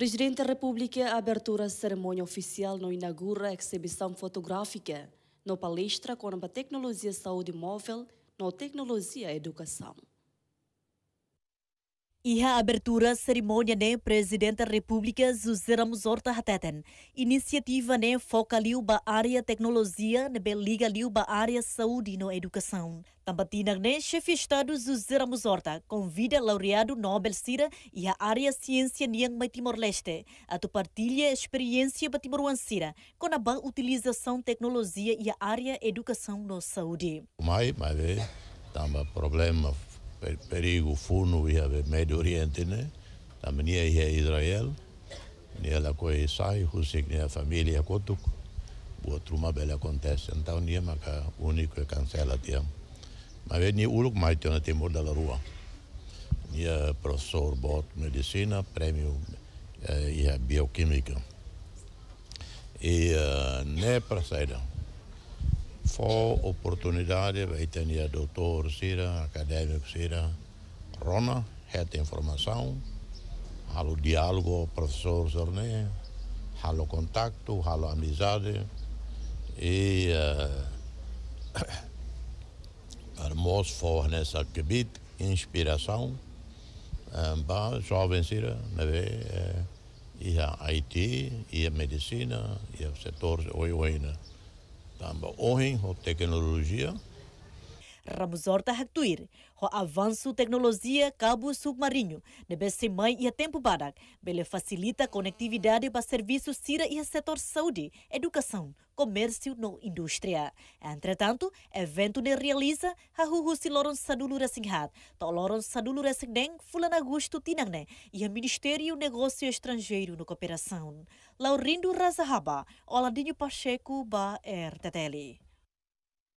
Presidente da República, a abertura da cerimônia oficial não inaugura a exibição fotográfica, no palestra com a tecnologia saúde móvel, no tecnologia educação. E a abertura cerimônia nem né, Presidente da República José Ramos Horta Hateten. Iniciativa nem né, foca ba área tecnologia, nem né, liga ba área saúde e educação. Tambatina nem chefe Estado José Ramos Horta convida laureado Nobel Sira e a área ciência nem Timor-Leste a tu partilha experiência para timor Leste com a utilização tecnologia e a área educação no saúde. Mai, mas tamba problema per, perigu funu ia ve Medio Orientine, la menia ia Israel, nia la coi sai, husic nia familia cotuc, o truma bela acontece, então nia maca único e cancela tiam. Ma veni uluc mai tio na timur da la rua. Nia professor bot medicina, premio ia E ne Få oportunidade vai ter doutor Cira, acadêmico Cira, Rona, reta informação, halo diálogo, professor Zorné, halo contacto, halo amizade e eh, uh, fornece nessa quebit inspiração para um, jovens Cira, na eh, e a IT, e a medicina, e o setor honrem a tecnologia Ramuzorta Haktuir, o avanço tecnologia cabo submarino, nebe semai e tempo badak, bele facilita conectividade para serviços sira e setor saúde, educação, comércio no indústria. Entretanto, evento ne realiza ha huhusi loron sadulu resinghat, to loron sadulu resingdeng fulan agosto tinangne e a Ministério Negócio Estrangeiro no Cooperação. Laurindo Razahaba, Olandinho Pacheco, Ba RTTL.